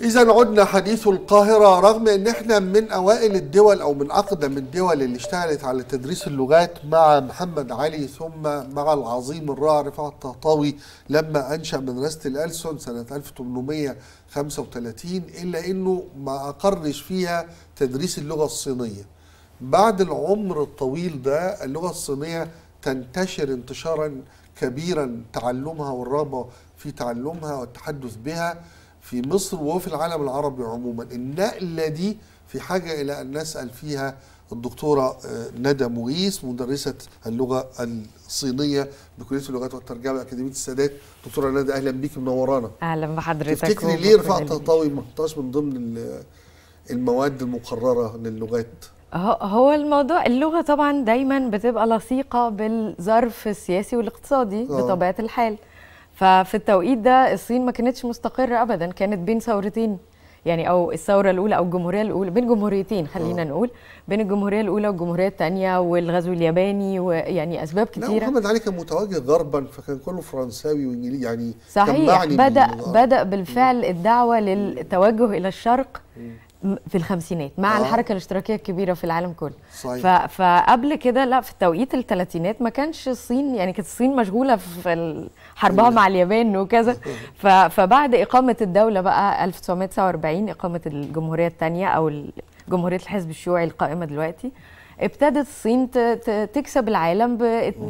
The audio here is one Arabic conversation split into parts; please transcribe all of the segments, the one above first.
إذا عدنا حديث القاهرة رغم إن إحنا من أوائل الدول أو من أقدم الدول اللي اشتغلت على تدريس اللغات مع محمد علي ثم مع العظيم الراعي رفعت الطهطاوي لما أنشأ مدرسة الألسن سنة 1835 إلا إنه ما أقرش فيها تدريس اللغة الصينية. بعد العمر الطويل ده اللغة الصينية تنتشر انتشارا كبيرا تعلمها والرغبة في تعلمها والتحدث بها في مصر وفي العالم العربي عموما النقلة دي في حاجة إلى أن نسأل فيها الدكتورة آه، ندى مغيث مدرسة اللغة الصينية بكلية اللغات والترجمة أكاديمية السادات دكتورة ندى أهلا بيك منورانا أهلا بحضرتك تفتكري ليه رفعت الطاوي ما من ضمن المواد المقررة للغات هو الموضوع اللغه طبعا دايما بتبقى لصيقه بالظرف السياسي والاقتصادي آه. بطبيعه الحال ففي التوقيت ده الصين ما كانتش مستقره ابدا كانت بين ثورتين يعني او الثوره الاولى او الجمهوريه الاولى بين جمهوريتين خلينا أوه. نقول بين الجمهوريه الاولى والجمهوريه الثانيه والغزو الياباني ويعني اسباب كتيره لا محمد علي كان متواجد ضربا فكان كله فرنساوي وانجليزي يعني صحيح بدا بدا بالفعل الدعوه للتوجه الى الشرق في الخمسينات مع آه. الحركه الاشتراكيه الكبيره في العالم كله صحيح. فقبل كده لا في التوقيت الثلاثينات ما كانش الصين يعني كانت الصين مشغوله في حربها مع اليابان وكذا فبعد اقامه الدوله بقى 1949 اقامه الجمهوريه الثانيه او جمهوريه الحزب الشيوعي القائمه دلوقتي ابتدت الصين تكسب العالم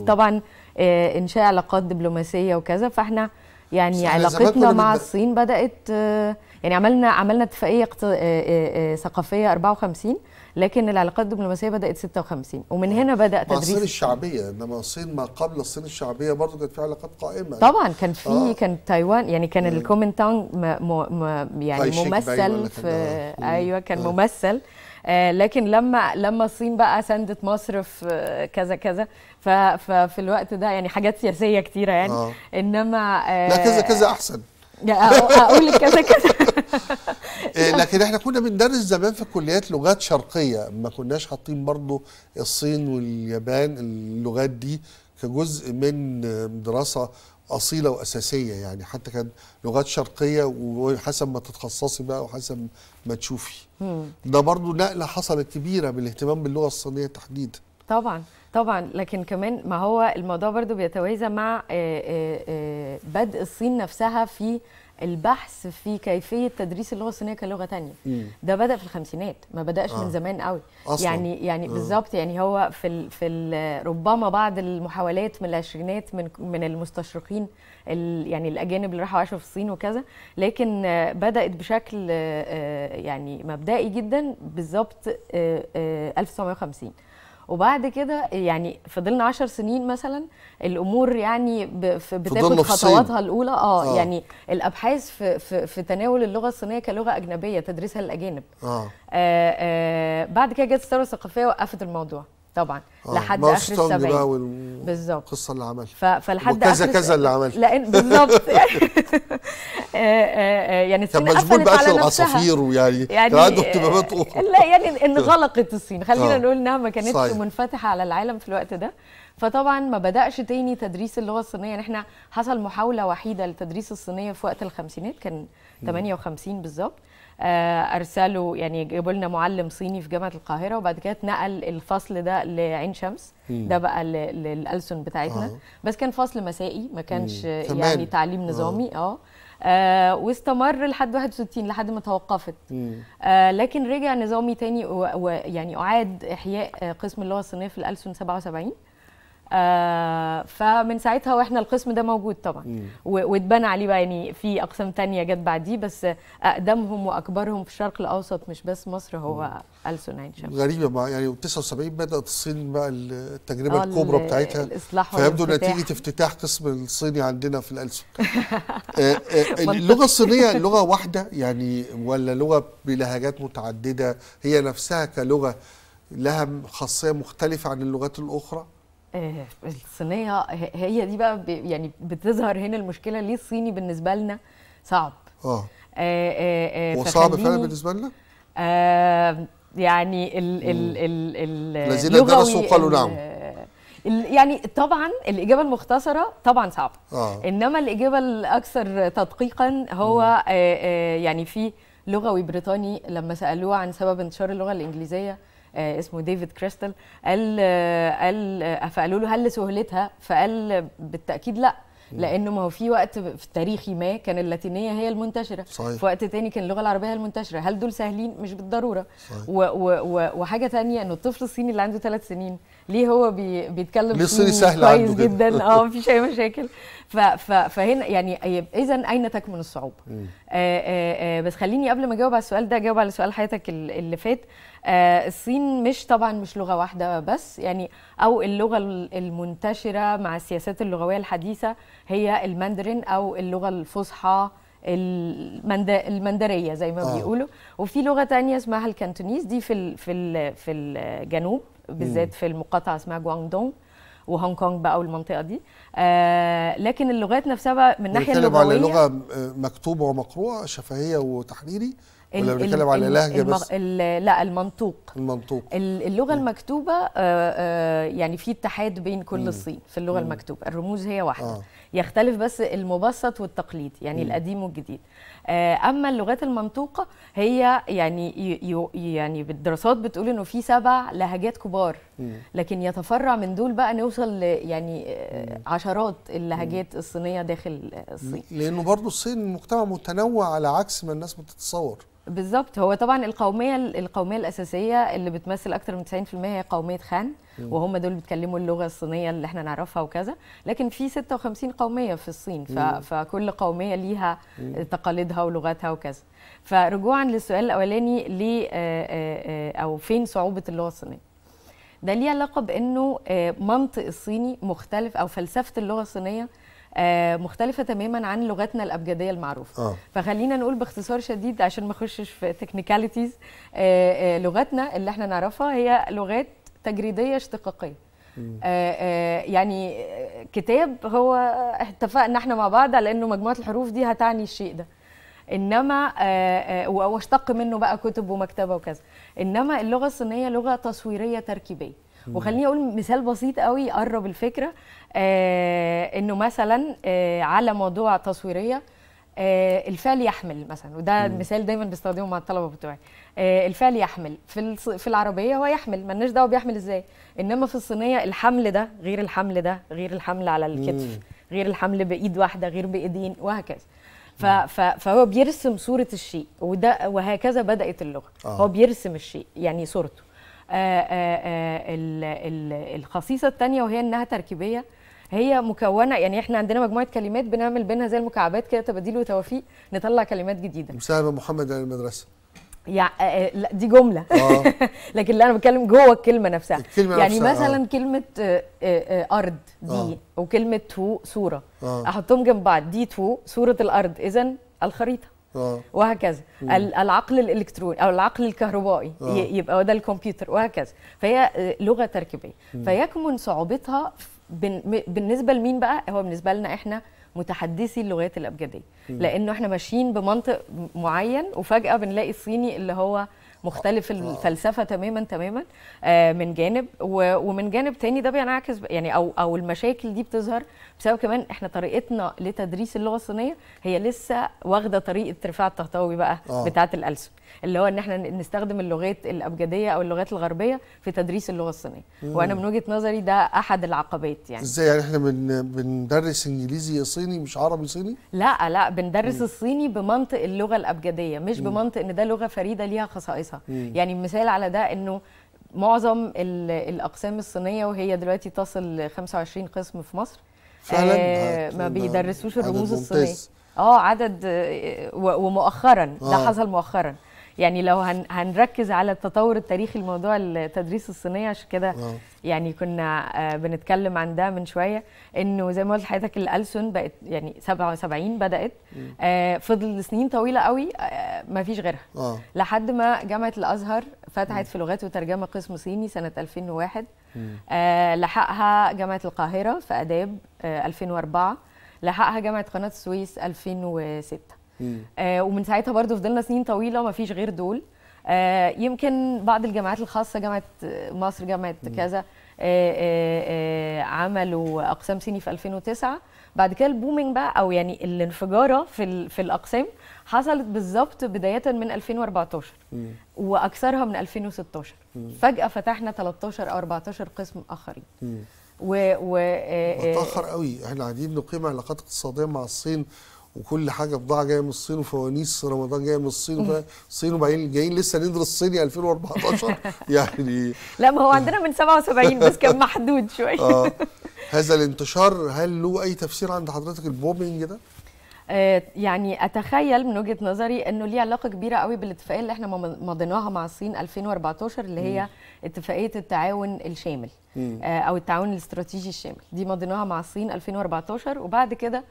طبعا آه، انشاء علاقات دبلوماسيه وكذا فاحنا يعني علاقتنا مع الصين بدات آه، يعني عملنا عملنا اتفاقيه آه، آه، ثقافيه 54 لكن العلاقات الدبلوماسيه بدات 56 ومن هنا بدا تدريس مع الصين الشعبيه انما الصين ما قبل الصين الشعبيه برضه كانت في علاقات قائمه طبعا كان في آه. كان تايوان يعني كان الكومنتاون يعني ممثل في ايوه كان آه. ممثل آه، لكن لما لما الصين بقى سندت مصر في كذا كذا ففي الوقت ده يعني حاجات سياسيه كتيره يعني آه. انما آه لا كذا كذا احسن اقول لك كذا كذا آه، لكن احنا كنا بندرس زمان في كليات لغات شرقيه ما كناش حاطين برضو الصين واليابان اللغات دي كجزء من دراسه اصيله واساسيه يعني حتى كان لغات شرقيه وحسب ما تتخصصي بقى وحسب ما تشوفي ده برضو نقله حصلت كبيره بالاهتمام باللغه الصينيه تحديدا طبعا طبعا لكن كمان ما هو الموضوع برضو بيتوازى مع آه، آه، آه، بدء الصين نفسها في البحث في كيفيه تدريس اللغه الصينيه كلغه ثانيه ده بدا في الخمسينات ما بداش آه. من زمان قوي أصلاً. يعني يعني آه. بالظبط يعني هو في الـ في الـ ربما بعض المحاولات من العشرينات من من المستشرقين يعني الاجانب اللي راحوا عاشوا في الصين وكذا لكن بدات بشكل آه، آه، يعني مبدئي جدا بالظبط 1950 آه، وبعد كده يعني فضلنا عشر سنين مثلا الامور يعني بتاخد خطواتها الاولى آه, اه يعني الابحاث في, في, في تناول اللغه الصينيه كلغه اجنبيه تدريسها للاجانب آه. آه آه بعد كده جت الثوره الثقافيه وقفت الموضوع طبعا آه لحد اخر السبعين وال... بالظبط القصه اللي عملها فلحد وكذا كذا اللي عملها لان بالظبط آه، آه، آه، يعني الصين قفلت على نفسها عصافير ويعني يعني عنده اهتمامات لا يعني انغلقت الصين خلينا آه. نقول انها ما كانتش صحيح. منفتحه على العالم في الوقت ده فطبعا ما بداش تاني تدريس اللغه الصينيه يعني احنا حصل محاوله وحيده لتدريس الصينيه في وقت الخمسينات كان 58 بالظبط آه، ارسلوا يعني جابوا لنا معلم صيني في جامعه القاهره وبعد كده اتنقل الفصل ده لعين شمس مم. ده بقى للالسن بتاعتنا آه. بس كان فصل مسائي ما كانش مم. يعني تعليم آه. نظامي اه, آه واستمر لحد 61 لحد ما توقفت آه لكن رجع نظامي تاني ويعني اعاد احياء آه، قسم اللغه الصينيه في الالسن 77 آه فمن ساعتها واحنا القسم ده موجود طبعا واتبنى عليه بقى يعني في اقسام تانية جت بعديه بس اقدمهم واكبرهم في الشرق الاوسط مش بس مصر هو ألسن عين شمس غريبه بقى يعني 79 بدات الصين بقى التجربه آه الكبرى بتاعتها الاصلاح فيبدو نتيجه افتتاح قسم الصيني عندنا في الألسن آه, آه، اللغه الصينيه لغه واحده يعني ولا لغه بلهجات متعدده هي نفسها كلغه لها خاصيه مختلفه عن اللغات الاخرى آه، الصينيه هي دي بقى يعني بتظهر هنا المشكله ليه الصيني بالنسبه لنا صعب اه, آه،, آه، هو صعب فعلا بالنسبه لنا يعني ال ال ال ال الذين درسوا قالوا نعم يعني طبعا الاجابه المختصره طبعا صعبه آه. انما الاجابه الاكثر تدقيقا هو آه آه يعني في لغوي بريطاني لما سالوه عن سبب انتشار اللغه الانجليزيه آه، اسمه ديفيد كريستال قال آه، قال آه، فقالوا له هل سهلتها فقال بالتاكيد لا لانه ما هو في وقت في تاريخي ما كان اللاتينيه هي المنتشره صحيح. في وقت تاني كان اللغه العربيه هي المنتشره هل دول سهلين مش بالضروره صحيح. و و و وحاجه تانية انه الطفل الصيني اللي عنده ثلاث سنين ليه هو بي بيتكلم ليه سهل كويس عنده جدا اه مفيش اي مشاكل ف ف فهنا يعني اذا اين تكمن الصعوبه؟ آآ آآ آه، آه، آه، بس خليني قبل ما اجاوب على السؤال ده اجاوب على سؤال حياتك اللي فات الصين مش طبعا مش لغه واحده بس يعني او اللغه المنتشره مع السياسات اللغويه الحديثه هي الماندرين او اللغه الفصحى المند... المندريه زي ما آه. بيقولوا وفي لغه تانية اسمها الكانتونيز دي في ال... في ال... في الجنوب بالذات في المقاطعه اسمها دونغ وهونج كونج بقى والمنطقه دي آه لكن اللغات نفسها بقى من الناحيه اللغويه بتتكلم على لغه مكتوبه ومقروءه شفهيه وتحريري ولا بنتكلم على لهجه المغ... بس لا المنطوق المنطوق اللغه م. المكتوبه آه آه يعني في اتحاد بين كل م. الصين في اللغه م. المكتوبه الرموز هي واحده آه. يختلف بس المبسط والتقليد يعني م. القديم والجديد آه، اما اللغات المنطوقه هي يعني يعني بالدراسات بتقول انه في سبع لهجات كبار لكن يتفرع من دول بقى نوصل ل يعني عشرات اللهجات الصينيه داخل الصين لانه برضه الصين مجتمع متنوع على عكس ما الناس بتتصور بالظبط هو طبعا القوميه القوميه الاساسيه اللي بتمثل اكتر من 90% هي قوميه خان وهم دول بيتكلموا اللغه الصينيه اللي احنا نعرفها وكذا لكن في 56 قوميه في الصين فكل قوميه ليها تقاليدها ولغاتها وكذا فرجوعا للسؤال الاولاني ليه آه، آه، آه، او فين صعوبه اللغه الصينيه ده ليه علاقه بانه منطق الصيني مختلف او فلسفه اللغه الصينيه آه، مختلفه تماما عن لغتنا الابجديه المعروفه آه. فخلينا نقول باختصار شديد عشان ما اخشش في تكنيكاليتيز آه، آه، لغتنا اللي احنا نعرفها هي لغات تجريديه اشتقاقيه يعني كتاب هو اتفقنا احنا مع بعض على انه مجموعه الحروف دي هتعني الشيء ده انما واشتق منه بقى كتب ومكتبه وكذا انما اللغه الصينيه لغه تصويريه تركيبيه وخليني اقول مثال بسيط قوي يقرب الفكره آه، انه مثلا آه، على موضوع تصويريه آه، الفعل يحمل مثلا وده مم. مثال دايما بستخدمه مع الطلبه بتوعي الفعل يحمل في في العربيه هو يحمل مالناش دعوه بيحمل ازاي انما في الصينيه الحمل ده غير الحمل ده غير الحمل على الكتف مم. غير الحمل بايد واحده غير بايدين وهكذا فهو بيرسم صوره الشيء وده وهكذا بدات اللغه آه. هو بيرسم الشيء يعني صورته آآ آآ الخصيصه الثانيه وهي انها تركيبيه هي مكونه يعني احنا عندنا مجموعه كلمات بنعمل بينها زي المكعبات كده تباديل وتوافيق نطلع كلمات جديده مساهمه محمد على يعني المدرسه يا آه، آه، لا دي جمله آه. لكن لا انا بتكلم جوه الكلمه نفسها الكلمة يعني نفسها مثلا آه. كلمه آه، ارض دي آه. وكلمه تو صوره آه. احطهم جنب بعض دي تو صوره الارض اذا الخريطه آه. وهكذا مم. العقل الالكتروني او العقل الكهربائي آه. يبقى ده الكمبيوتر وهكذا فهي لغه تركيبيه فيكمن صعوبتها بالنسبه لمين بقى هو بالنسبه لنا احنا متحدثي اللغات الابجديه لانه احنا ماشيين بمنطق معين وفجاه بنلاقي الصيني اللي هو مختلف آه. الفلسفه تماما تماما آه، من جانب ومن جانب تاني ده بينعكس يعني او او المشاكل دي بتظهر بسبب كمان احنا طريقتنا لتدريس اللغه الصينيه هي لسه واخده طريقه رفاعه الطهطاوي بقى آه. بتاعه الالسن اللي هو ان احنا نستخدم اللغات الابجديه او اللغات الغربيه في تدريس اللغه الصينيه وانا من وجهه نظري ده احد العقبات يعني ازاي يعني احنا بن بندرس انجليزي صيني مش عربي صيني لا لا بندرس مم. الصيني بمنطق اللغه الابجديه مش مم. بمنطق ان ده لغه فريده ليها خصائصها مختلفه مم. يعني مثال على ده انه معظم الاقسام الصينيه وهي دلوقتي تصل 25 قسم في مصر فعلا آه, آه، ما بيدرسوش الرموز الصينيه اه عدد آه، ومؤخرا آه. ده حصل مؤخرا يعني لو هن هنركز على التطور التاريخي لموضوع التدريس الصينيه عشان كده آه. يعني كنا آه، بنتكلم عن ده من شويه انه زي ما قلت لحضرتك الالسن بقت يعني 77 بدات آه، فضل سنين طويله قوي ما فيش غيرها لحد ما جامعه الازهر فتحت في لغات وترجمه قسم صيني سنه 2001 لحقها جامعه القاهره في اداب 2004 لحقها جامعه قناه السويس 2006 آه ومن ساعتها برضو فضلنا سنين طويله ما فيش غير دول آه يمكن بعض الجامعات الخاصه جامعه مصر جامعه كذا آه،, آه آه عملوا اقسام صيني في 2009 بعد كده البومينج بقى او يعني الانفجاره في في الاقسام حصلت بالظبط بدايه من 2014 مم. واكثرها من 2016 مم. فجاه فتحنا 13 او 14 قسم اخرين و و آه، آه، متاخر قوي احنا قاعدين نقيم علاقات اقتصاديه مع الصين وكل حاجه بضاعه جايه من الصين وفوانيس رمضان جايه من الصين الصين وبعدين جايين لسه ندرس الصيني 2014 يعني لا ما هو عندنا من 77 بس كان محدود شويه آه. هذا الانتشار هل له اي تفسير عند حضرتك البومينج ده؟ آه، يعني اتخيل من وجهه نظري انه ليه علاقه كبيره قوي بالاتفاقيه اللي احنا مضيناها مع الصين 2014 اللي هي اتفاقيه التعاون الشامل آه، او التعاون الاستراتيجي الشامل دي مضيناها مع الصين 2014 وبعد كده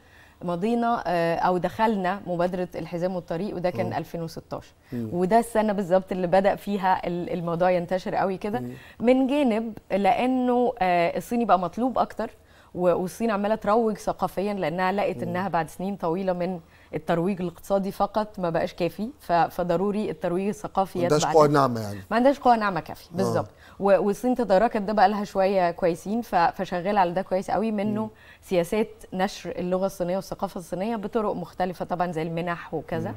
مضينا آه، او دخلنا مبادره الحزام والطريق وده كان أوه. 2016 مم. وده السنه بالظبط اللي بدا فيها الموضوع ينتشر قوي كده من جانب لانه آه، الصيني بقى مطلوب اكتر والصين عماله تروج ثقافيا لانها لقت انها بعد سنين طويله من الترويج الاقتصادي فقط ما بقاش كافي فضروري الترويج الثقافي ما عندهاش قوى ناعمه يعني ما عندهاش قوى ناعمه كافيه آه. بالظبط والصين تداركت ده بقى لها شويه كويسين فشغاله على ده كويس قوي منه م. سياسات نشر اللغه الصينيه والثقافه الصينيه بطرق مختلفه طبعا زي المنح وكذا م.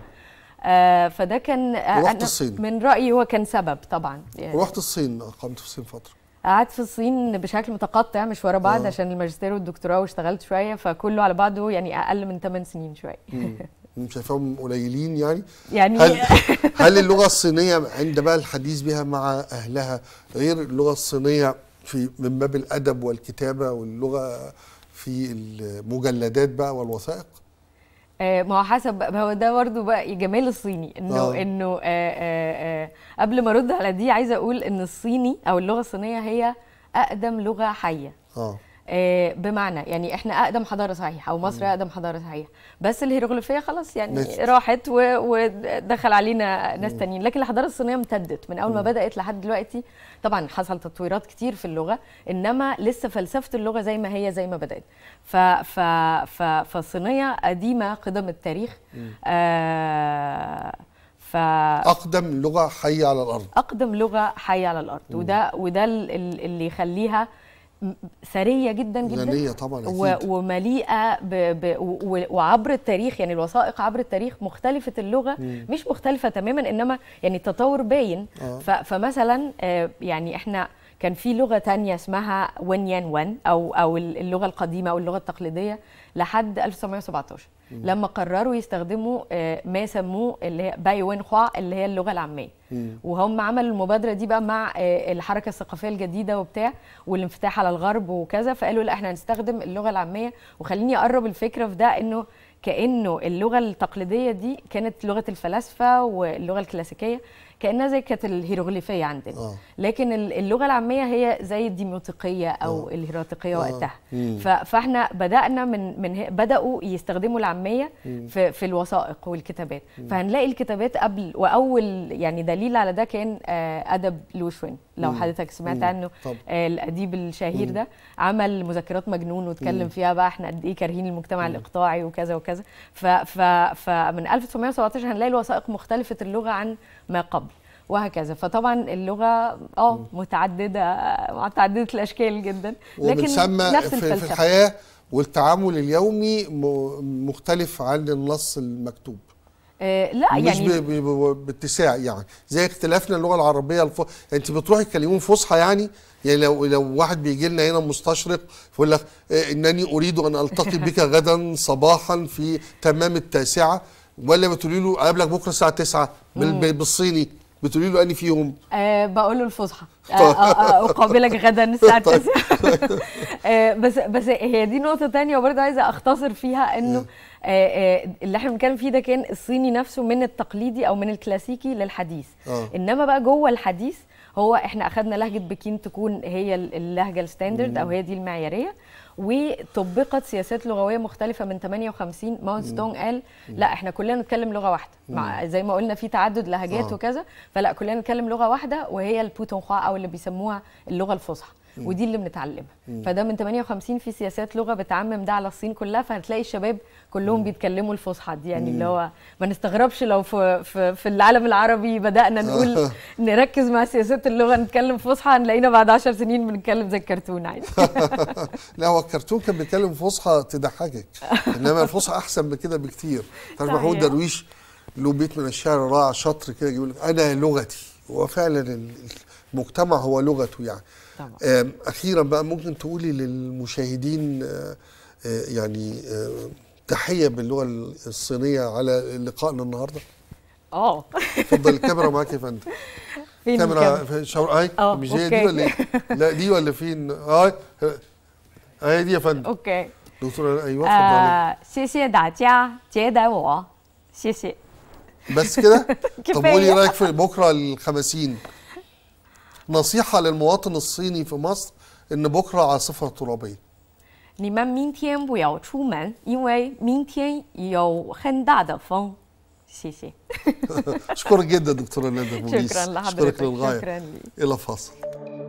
آه فده كان آه رحت الصين من رايي هو كان سبب طبعا يعني رحت الصين اقامت في الصين فتره قعدت في الصين بشكل متقطع مش ورا بعض أوه. عشان الماجستير والدكتوراه واشتغلت شويه فكله على بعضه يعني اقل من 8 سنين شويه شايفاهم قليلين يعني يعني هل, هل اللغه الصينيه عند بقى الحديث بها مع اهلها غير اللغه الصينيه في من باب الادب والكتابه واللغه في المجلدات بقى والوثائق آه، ما هو حسب ما هو ده برضه بقى جمال الصيني انه أوه. انه آآ آه، آآ آه، قبل ما ارد على دي عايزه اقول ان الصيني او اللغه الصينيه هي اقدم لغه حيه أوه. آه، بمعنى يعني احنا اقدم حضاره صحيحه او مصر اقدم حضاره صحيحه بس الهيروغليفيه خلاص يعني نست. راحت ودخل علينا ناس تانيين لكن الحضاره الصينيه امتدت من اول ما بدات لحد دلوقتي طبعا حصل تطويرات كتير في اللغه انما لسه فلسفه اللغه زي ما هي زي ما بدات ف ف ف فالصينيه قديمه قدم التاريخ آه، ف... اقدم لغه حيه على الارض اقدم لغه حيه على الارض وده وده اللي يخليها ثريه جدا جدا غنيه طبعا أكيد. ومليئه ب... ب... وعبر التاريخ يعني الوثائق عبر التاريخ مختلفه اللغه مم. مش مختلفه تماما انما يعني التطور باين آه. ف... فمثلا آه، يعني احنا كان في لغه تانية اسمها يان ون او او اللغه القديمه او اللغه التقليديه لحد 1917 لما قرروا يستخدموا آه، ما سموه اللي هي باي وين خوا اللي هي اللغه العاميه وهم عملوا المبادره دي بقى مع آه، الحركه الثقافيه الجديده وبتاع والانفتاح على الغرب وكذا فقالوا لا احنا هنستخدم اللغه العاميه وخليني اقرب الفكره في ده انه كانه اللغه التقليديه دي كانت لغه الفلاسفه واللغه الكلاسيكيه كانها زي كانت الهيروغليفيه عندنا آه. لكن اللغه العاميه هي زي الديموتيقيه او آه. الهيراتيقيه آه. وقتها مم. فاحنا بدانا من من بداوا يستخدموا العاميه في, في الوثائق والكتابات مم. فهنلاقي الكتابات قبل واول يعني دليل على ده كان آه، ادب لوشوين لو مم. حضرتك سمعت مم. عنه آه الاديب الشهير مم. ده عمل مذكرات مجنون واتكلم مم. فيها بقى احنا قد ايه كارهين المجتمع مم. الاقطاعي وكذا وكذا وهكذا ف ف فمن 1917 هنلاقي الوثائق مختلفه اللغه عن ما قبل وهكذا فطبعا اللغه اه متعدده متعدده الاشكال جدا لكن نفس في, في الحياه والتعامل اليومي مختلف عن النص المكتوب آه، لا مش يعني مش باتساع يعني زي اختلافنا اللغه العربيه الف... انت بتروحي تكلميهم فصحى يعني يعني لو لو واحد بيجي لنا هنا مستشرق يقول لك إيه، انني اريد ان التقي بك غدا صباحا في تمام التاسعه ولا بتقولي له اقابلك بكره الساعه 9 بالصيني بتقولي له اني يوم أه بقول له الفصحى آه، طيب. آه، آه، اقابلك غدا الساعه 9 طيب. أه بس بس هي دي نقطه تانية وبرضه عايزه اختصر فيها انه اللي احنا بنتكلم فيه ده كان الصيني نفسه من التقليدي او من الكلاسيكي للحديث انما بقى جوه الحديث هو احنا اخذنا لهجه بكين تكون هي اللهجه الستاندرد او هي دي المعياريه وطبقت سياسات لغويه مختلفه من 58 ماون ستون قال لا احنا كلنا نتكلم لغه واحده مع زي ما قلنا في تعدد لهجات آه. وكذا فلا كلنا نتكلم لغه واحده وهي البوتونخوا او اللي بيسموها اللغه الفصحى ودي اللي بنتعلمها فده من 58 في سياسات لغه بتعمم ده على الصين كلها فهتلاقي الشباب كلهم بيتكلموا الفصحى دي يعني اللي هو ما نستغربش لو في, في, في العالم العربي بدانا نقول آه. نركز مع سياسات اللغه نتكلم فصحى هنلاقينا بعد 10 سنين بنتكلم زي الكرتون عادي لا هو الكرتون كان بيتكلم فصحى تضحكك انما الفصحى احسن من كده بكتير تعرف طيب، محمود درويش له بيت من الشعر رائع شطر كده يقول انا لغتي وفعلا المجتمع هو لغته يعني طبعا. اخيرا بقى ممكن تقولي للمشاهدين آه، آه، يعني آه، تحيه باللغه الصينيه على لقائنا النهارده اه اتفضل الكاميرا معاك يا فندم فين كاميرا في شاور اي مش هي دي ولا إيه؟ لا دي ولا فين اي هي دي يا فندم اوكي دكتور ايوه اتفضلي 谢谢大家接待我谢谢 بس كده طب قولي رايك في بكره ال 50 نصيحه للمواطن الصيني في مصر ان بكره عاصفه ترابيه 你们明天不要出门，因为明天有很大的风。谢谢。شكرا جدا دكتوره ليندا شكرا لحضرتك شكرا للغايه شكرا لي. الى فاصل